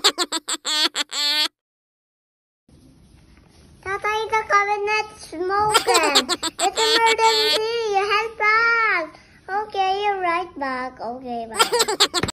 Tata, the cabinet smoking. it's emergency. You have back. Okay, you're right back. Okay, bye.